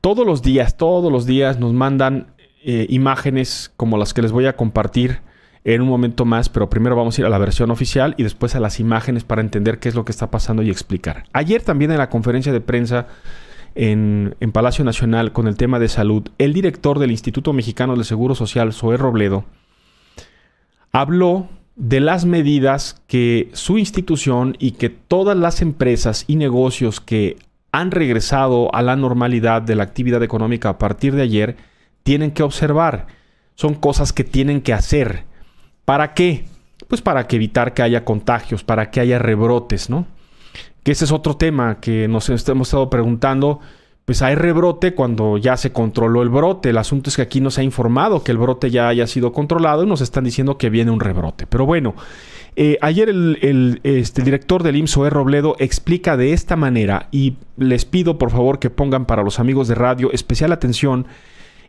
todos los días, todos los días nos mandan eh, imágenes como las que les voy a compartir en un momento más, pero primero vamos a ir a la versión oficial y después a las imágenes para entender qué es lo que está pasando y explicar. Ayer también en la conferencia de prensa en, Palacio Nacional con el tema de salud, el director del Instituto Mexicano del Seguro Social, Zoé Robledo, habló de las medidas que su institución y que todas las empresas y negocios que han regresado a la normalidad de la actividad económica a partir de ayer, tienen que observar. Son cosas que tienen que hacer. ¿Para qué? Pues para que evitar que haya contagios, para que haya rebrotes, ¿no? Que ese es otro tema que nos hemos estado preguntando pues hay rebrote cuando ya se controló el brote. El asunto es que aquí nos ha informado que el brote ya haya sido controlado y nos están diciendo que viene un rebrote. Pero bueno, eh, ayer el, este, director del IMSO, e, Robledo, explica de esta manera y les pido por favor que pongan para los amigos de radio especial atención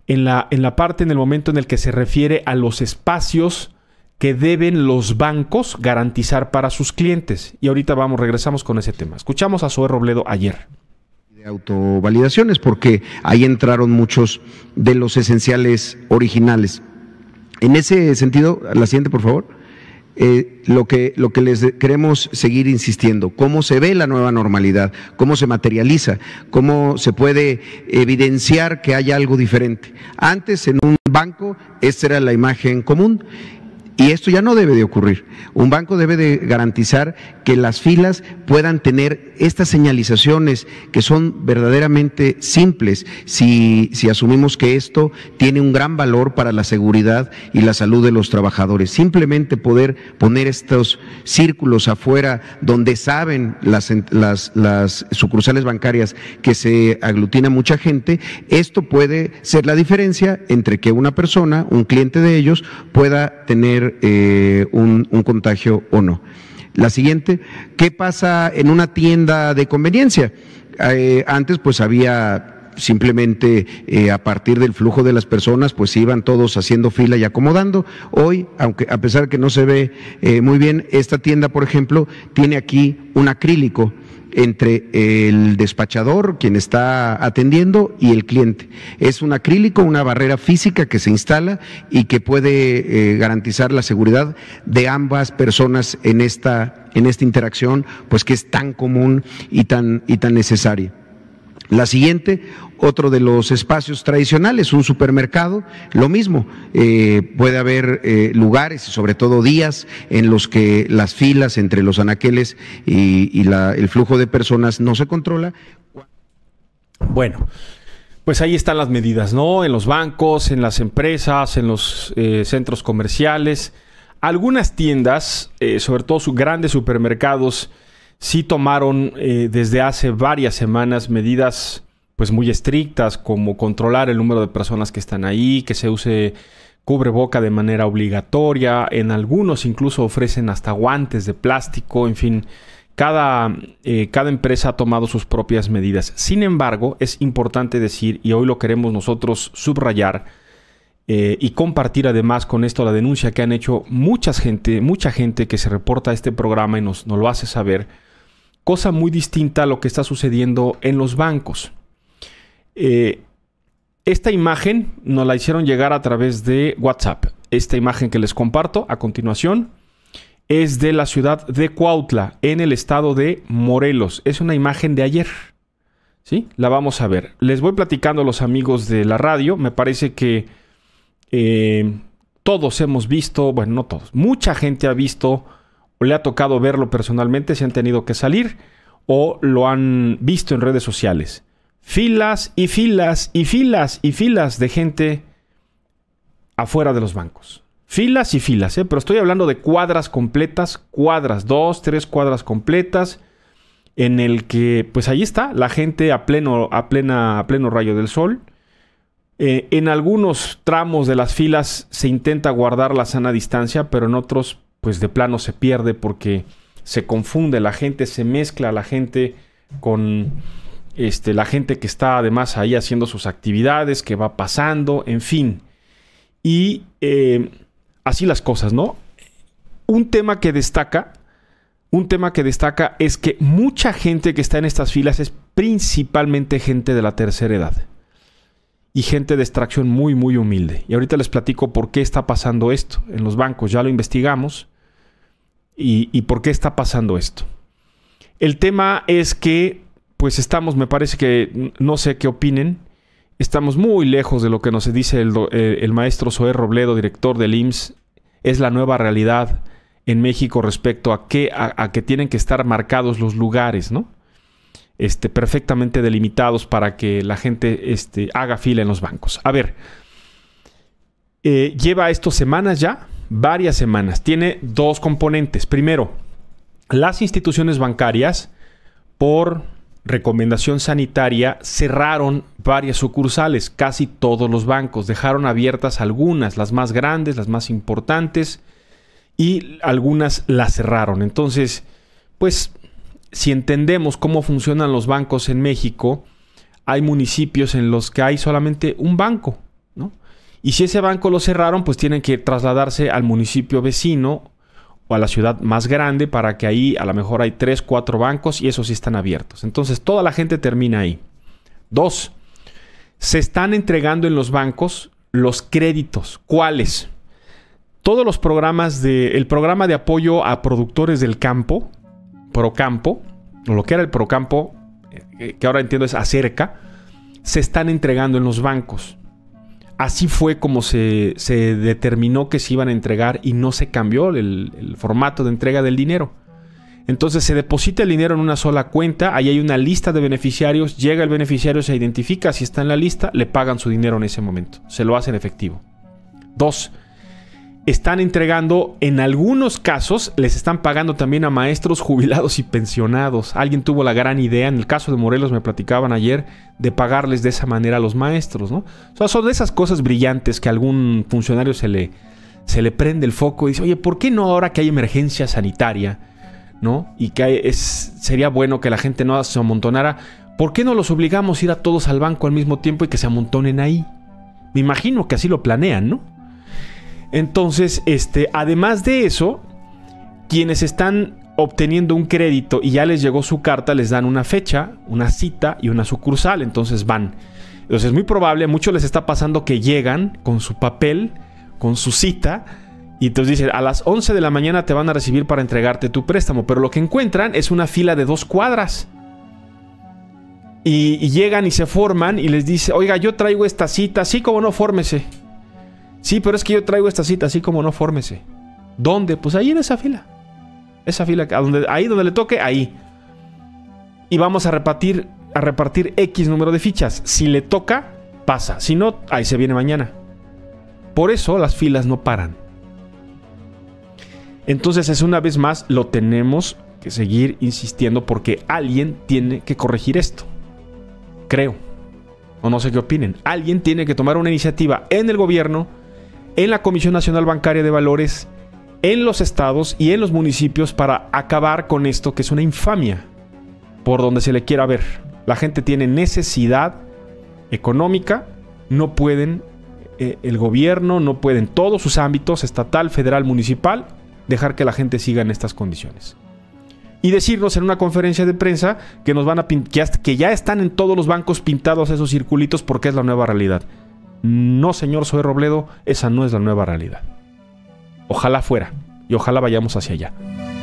en la, en la parte, en el momento en el que se refiere a los espacios que deben los bancos garantizar para sus clientes. Y ahorita vamos, regresamos con ese tema. Escuchamos a Zoe Robledo ayer autovalidaciones, porque ahí entraron muchos de los esenciales originales. En ese sentido, la siguiente, por favor. Eh, lo, que, lo que les queremos seguir insistiendo, cómo se ve la nueva normalidad, cómo se materializa, cómo se puede evidenciar que hay algo diferente. Antes en un banco esta era la imagen común y esto ya no debe de ocurrir. Un banco debe de garantizar que las filas puedan tener estas señalizaciones que son verdaderamente simples si, si, asumimos que esto tiene un gran valor para la seguridad y la salud de los trabajadores. Simplemente poder poner estos círculos afuera donde saben las, las, las sucursales bancarias que se aglutina mucha gente, esto puede ser la diferencia entre que una persona, un cliente de ellos, pueda tener eh, un, contagio o no. La siguiente, ¿qué pasa en una tienda de conveniencia? Eh, antes pues había simplemente eh, a partir del flujo de las personas pues iban todos haciendo fila y acomodando. Hoy, aunque a pesar que no se ve muy bien, esta tienda por ejemplo tiene aquí un acrílico entre el despachador, quien está atendiendo, y el cliente. Es un acrílico, una barrera física que se instala y que puede eh, garantizar la seguridad de ambas personas en esta, en esta interacción, pues que es tan común y tan, y tan necesaria. La siguiente, otro de los espacios tradicionales, un supermercado, lo mismo, eh, puede haber eh, lugares, sobre todo días, en los que las filas entre los anaqueles y, el flujo de personas no se controla. Bueno, pues ahí están las medidas, ¿no? En los bancos, en las empresas, en los eh, centros comerciales. Algunas tiendas, sobre todo sus grandes supermercados, sí tomaron eh, desde hace varias semanas medidas pues muy estrictas como controlar el número de personas que están ahí, que se use cubreboca de manera obligatoria, en algunos incluso ofrecen hasta guantes de plástico, en fin, cada, eh, cada empresa ha tomado sus propias medidas. Sin embargo, es importante decir, y hoy lo queremos nosotros subrayar, eh, y compartir además con esto la denuncia que han hecho mucha gente, mucha gente que se reporta a este programa y nos, nos lo hace saber, cosa muy distinta a lo que está sucediendo en los bancos. Eh, esta imagen nos la hicieron llegar a través de WhatsApp. Esta imagen que les comparto a continuación es de la ciudad de Cuautla, en el estado de Morelos. Es una imagen de ayer. ¿Sí? La vamos a ver. Les voy platicando a los amigos de la radio. Me parece que eh, todos hemos visto, bueno, no todos, mucha gente ha visto o le ha tocado verlo personalmente si han tenido que salir o lo han visto en redes sociales. Filas y filas y filas y filas de gente afuera de los bancos. Filas y filas, ¿eh? pero estoy hablando de cuadras completas, cuadras, dos, tres cuadras completas, en el que pues ahí está la gente a pleno, a plena, pleno rayo del sol. Eh, en algunos tramos de las filas se intenta guardar la sana distancia, pero en otros pues de plano se pierde porque se confunde la gente, se mezcla la gente con este, la gente que está además ahí haciendo sus actividades, que va pasando, en fin. Y eh, así las cosas, ¿no? Un tema que destaca, un tema que destaca es que mucha gente que está en estas filas es principalmente gente de la tercera edad y gente de extracción muy, muy humilde. Y ahorita les platico por qué está pasando esto en los bancos, ya lo investigamos y, por qué está pasando esto. El tema es que, pues estamos, me parece que, no sé qué opinen, estamos muy lejos de lo que nos dice el, eh, maestro Zoé Robledo, director del IMSS, es la nueva realidad en México respecto a que, tienen que estar marcados los lugares, ¿no? Este, perfectamente delimitados para que la gente este, haga fila en los bancos. A ver, eh, lleva esto semanas ya, varias semanas. Tiene dos componentes. Primero, las instituciones bancarias, por recomendación sanitaria, cerraron varias sucursales, casi todos los bancos. Dejaron abiertas algunas, las más grandes, las más importantes, y algunas las cerraron. Entonces, pues, si entendemos cómo funcionan los bancos en México, hay municipios en los que hay solamente un banco, y si ese banco lo cerraron, pues tienen que trasladarse al municipio vecino o a la ciudad más grande para que ahí a lo mejor hay tres, cuatro bancos y esos sí están abiertos. Entonces toda la gente termina ahí. Dos, se están entregando en los bancos los créditos. ¿Cuáles? Todos los programas de el programa de apoyo a productores del campo, Procampo, o lo que era el Procampo, eh, que ahora entiendo es acerca, se están entregando en los bancos. Así fue como se, determinó que se iban a entregar y no se cambió el, el formato de entrega del dinero. Entonces se deposita el dinero en una sola cuenta, ahí hay una lista de beneficiarios, llega el beneficiario, se identifica si está en la lista, le pagan su dinero en ese momento, se lo hacen efectivo. Dos, están entregando, en algunos casos, les están pagando también a maestros jubilados y pensionados. Alguien tuvo la gran idea, en el caso de Morelos me platicaban ayer, de pagarles de esa manera a los maestros, ¿no? O sea, son de esas cosas brillantes que a algún funcionario se le, se le prende el foco y dice, oye, ¿por qué no ahora que hay emergencia sanitaria, ¿no? Y que es, sería bueno que la gente no se amontonara, ¿por qué no los obligamos a ir a todos al banco al mismo tiempo y que se amontonen ahí? Me imagino que así lo planean, ¿no? Entonces, este, además de eso, quienes están obteniendo un crédito y ya les llegó su carta, les dan una fecha, una cita y una sucursal, entonces van. Entonces es muy probable, muchos les está pasando que llegan con su papel, con su cita, y entonces dicen, a las 11 de la mañana te van a recibir para entregarte tu préstamo, pero lo que encuentran es una fila de dos cuadras. Y, llegan y se forman y les dice, oiga, yo traigo esta cita, sí, como no, fórmese. Sí, pero es que yo traigo esta cita, así como no fórmese. ¿Dónde? Pues ahí en esa fila. Esa fila, ahí donde le toque, ahí. Y vamos a repartir, a repartir X número de fichas. Si le toca, pasa. Si no, ahí se viene mañana. Por eso las filas no paran. Entonces es una vez más, lo tenemos que seguir insistiendo porque alguien tiene que corregir esto. Creo. O no sé qué opinen. Alguien tiene que tomar una iniciativa en el gobierno en la Comisión Nacional Bancaria de Valores, en los estados y en los municipios para acabar con esto que es una infamia, por donde se le quiera ver. La gente tiene necesidad económica, no pueden eh, el gobierno, no pueden todos sus ámbitos, estatal, federal, municipal, dejar que la gente siga en estas condiciones. Y decirnos en una conferencia de prensa que, nos van a que ya están en todos los bancos pintados esos circulitos porque es la nueva realidad. No, señor, soy Robledo, esa no es la nueva realidad. Ojalá fuera, y ojalá vayamos hacia allá.